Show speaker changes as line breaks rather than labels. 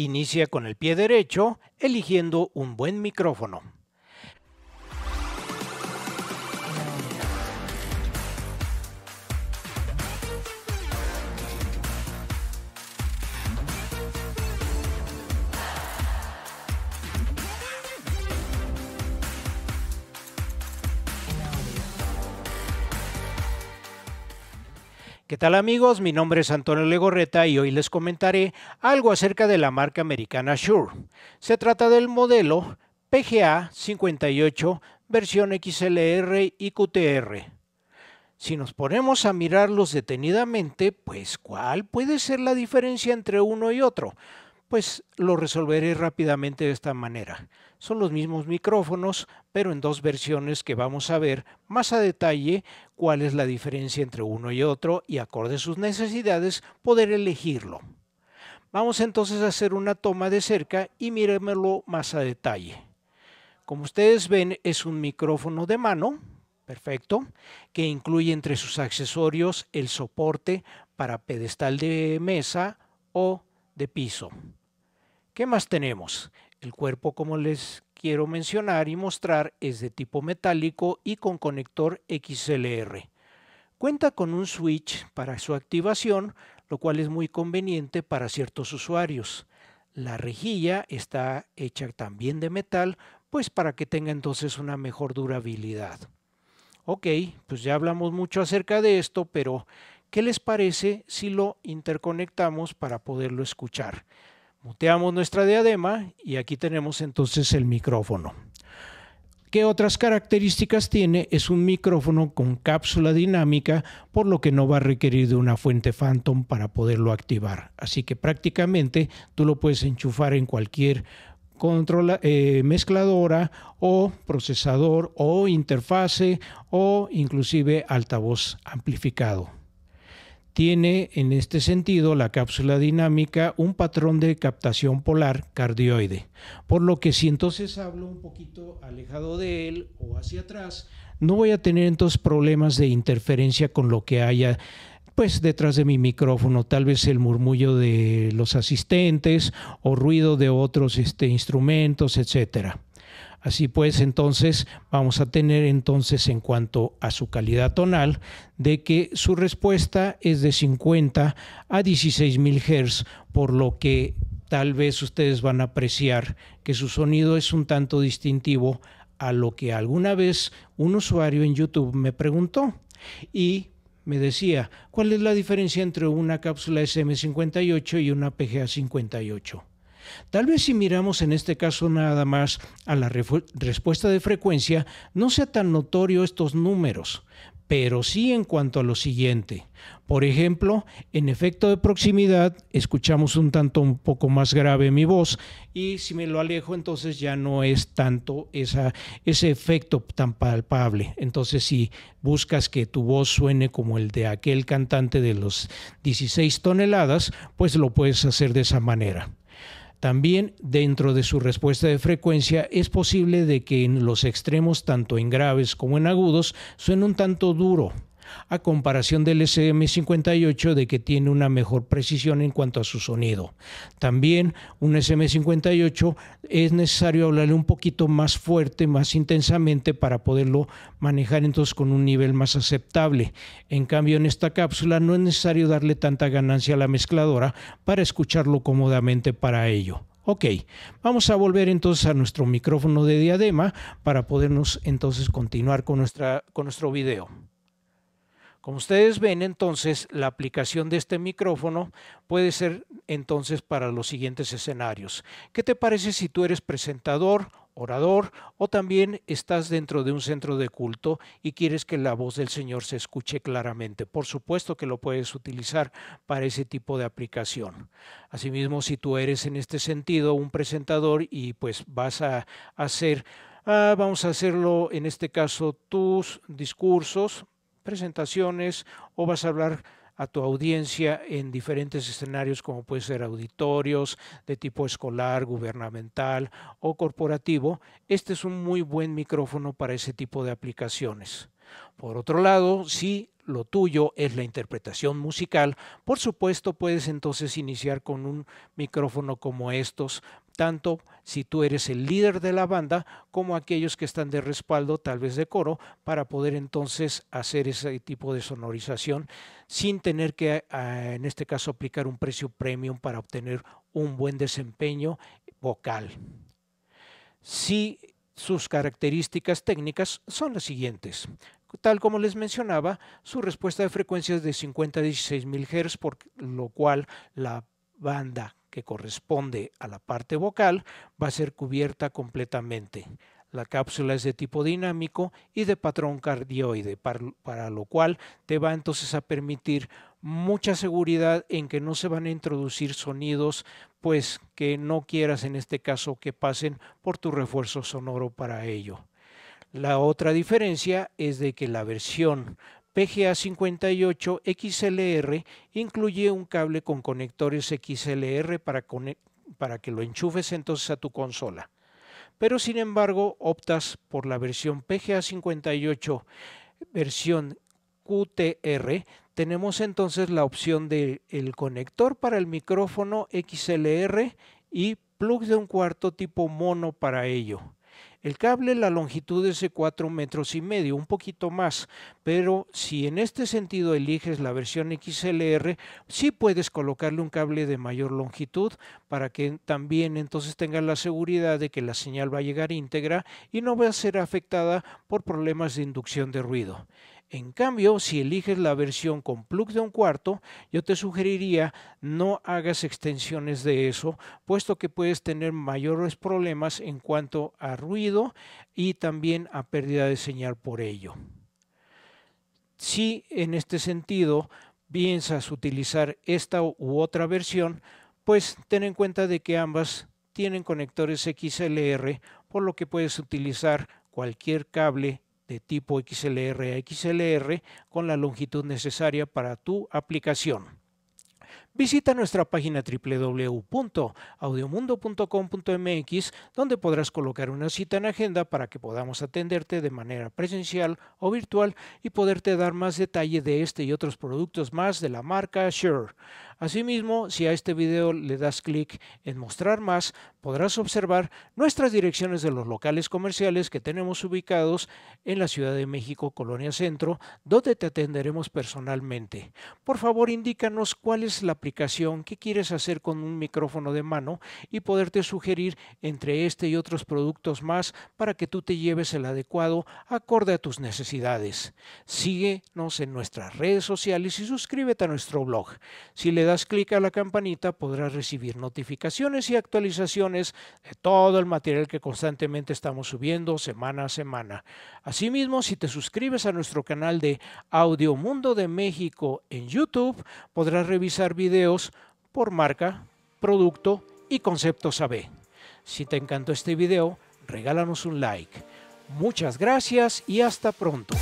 Inicia con el pie derecho, eligiendo un buen micrófono. ¿Qué tal amigos? Mi nombre es Antonio Legorreta y hoy les comentaré algo acerca de la marca americana Shure. Se trata del modelo PGA 58 versión XLR y QTR. Si nos ponemos a mirarlos detenidamente, pues ¿cuál puede ser la diferencia entre uno y otro? pues lo resolveré rápidamente de esta manera. Son los mismos micrófonos, pero en dos versiones que vamos a ver más a detalle cuál es la diferencia entre uno y otro y acorde a sus necesidades poder elegirlo. Vamos entonces a hacer una toma de cerca y míremelo más a detalle. Como ustedes ven es un micrófono de mano, perfecto, que incluye entre sus accesorios el soporte para pedestal de mesa o de piso. ¿Qué más tenemos? El cuerpo, como les quiero mencionar y mostrar, es de tipo metálico y con conector XLR. Cuenta con un switch para su activación, lo cual es muy conveniente para ciertos usuarios. La rejilla está hecha también de metal, pues para que tenga entonces una mejor durabilidad. Ok, pues ya hablamos mucho acerca de esto, pero ¿qué les parece si lo interconectamos para poderlo escuchar? Muteamos nuestra diadema y aquí tenemos entonces el micrófono. ¿Qué otras características tiene? Es un micrófono con cápsula dinámica, por lo que no va a requerir de una fuente Phantom para poderlo activar. Así que prácticamente tú lo puedes enchufar en cualquier eh, mezcladora o procesador o interfase o inclusive altavoz amplificado tiene en este sentido la cápsula dinámica un patrón de captación polar cardioide, por lo que si entonces hablo un poquito alejado de él o hacia atrás, no voy a tener entonces problemas de interferencia con lo que haya pues detrás de mi micrófono, tal vez el murmullo de los asistentes o ruido de otros este, instrumentos, etcétera. Así pues, entonces vamos a tener entonces en cuanto a su calidad tonal de que su respuesta es de 50 a 16.000 Hz, por lo que tal vez ustedes van a apreciar que su sonido es un tanto distintivo a lo que alguna vez un usuario en YouTube me preguntó y me decía, ¿cuál es la diferencia entre una cápsula SM58 y una PGA58? Tal vez si miramos en este caso nada más a la respuesta de frecuencia, no sea tan notorio estos números, pero sí en cuanto a lo siguiente. Por ejemplo, en efecto de proximidad, escuchamos un tanto un poco más grave mi voz y si me lo alejo, entonces ya no es tanto ese efecto tan palpable. Entonces, si buscas que tu voz suene como el de aquel cantante de los 16 toneladas, pues lo puedes hacer de esa manera. También dentro de su respuesta de frecuencia es posible de que en los extremos, tanto en graves como en agudos, suene un tanto duro, a comparación del SM58 de que tiene una mejor precisión en cuanto a su sonido. También un SM58 es necesario hablarle un poquito más fuerte, más intensamente para poderlo manejar entonces con un nivel más aceptable. En cambio en esta cápsula no es necesario darle tanta ganancia a la mezcladora para escucharlo cómodamente para ello. Ok, vamos a volver entonces a nuestro micrófono de diadema para podernos entonces continuar con, con nuestro video. Como ustedes ven, entonces la aplicación de este micrófono puede ser entonces para los siguientes escenarios. ¿Qué te parece si tú eres presentador, orador o también estás dentro de un centro de culto y quieres que la voz del Señor se escuche claramente? Por supuesto que lo puedes utilizar para ese tipo de aplicación. Asimismo, si tú eres en este sentido un presentador y pues vas a hacer... Ah, vamos a hacerlo en este caso tus discursos, presentaciones o vas a hablar a tu audiencia en diferentes escenarios como puede ser auditorios de tipo escolar, gubernamental o corporativo, este es un muy buen micrófono para ese tipo de aplicaciones. Por otro lado, si lo tuyo es la interpretación musical, por supuesto puedes entonces iniciar con un micrófono como estos tanto si tú eres el líder de la banda como aquellos que están de respaldo, tal vez de coro, para poder entonces hacer ese tipo de sonorización sin tener que, ah, en este caso, aplicar un precio premium para obtener un buen desempeño vocal. Si sus características técnicas son las siguientes. Tal como les mencionaba, su respuesta de frecuencia es de 50 a 16.000 Hz, por lo cual la banda corresponde a la parte vocal, va a ser cubierta completamente. La cápsula es de tipo dinámico y de patrón cardioide, para, lo cual te va entonces a permitir mucha seguridad en que no se van a introducir sonidos, pues que no quieras en este caso que pasen por tu refuerzo sonoro para ello. La otra diferencia es de que la versión PGA58XLR incluye un cable con conectores XLR para, que lo enchufes entonces a tu consola. Pero sin embargo optas por la versión PGA58 versión QTR, tenemos entonces la opción del conector para el micrófono XLR y plug de un cuarto tipo mono para ello. El cable, la longitud es de 4 metros y medio, un poquito más, pero si en este sentido eliges la versión XLR, sí puedes colocarle un cable de mayor longitud para que también entonces tengas la seguridad de que la señal va a llegar íntegra y no va a ser afectada por problemas de inducción de ruido. En cambio, si eliges la versión con plug de un cuarto, yo te sugeriría no hagas extensiones de eso, puesto que puedes tener mayores problemas en cuanto a ruido y también a pérdida de señal por ello. Si en este sentido piensas utilizar esta u otra versión, pues ten en cuenta de que ambas tienen conectores XLR, por lo que puedes utilizar cualquier cable de tipo XLR a XLR con la longitud necesaria para tu aplicación. Visita nuestra página www.audiomundo.com.mx donde podrás colocar una cita en agenda para que podamos atenderte de manera presencial o virtual y poderte dar más detalle de este y otros productos más de la marca Sure. Asimismo, si a este video le das clic en mostrar más, podrás observar nuestras direcciones de los locales comerciales que tenemos ubicados en la Ciudad de México, Colonia Centro, donde te atenderemos personalmente. Por favor, indícanos cuál es la aplicación que quieres hacer con un micrófono de mano y poderte sugerir entre este y otros productos más para que tú te lleves el adecuado acorde a tus necesidades. Síguenos en nuestras redes sociales y suscríbete a nuestro blog. Si das clic a la campanita podrás recibir notificaciones y actualizaciones de todo el material que constantemente estamos subiendo semana a semana. Asimismo, si te suscribes a nuestro canal de Audio Mundo de México en YouTube, podrás revisar videos por marca, producto y conceptos AB. Si te encantó este video, regálanos un like. Muchas gracias y hasta pronto.